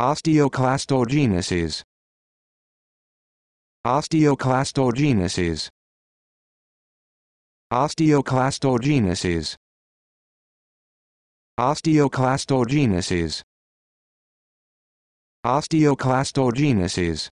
Osteoclastogenesis. Osteoclastogenesis. Osteoclastogenesis. Osteoclastogenesis. Osteoclastogenesis.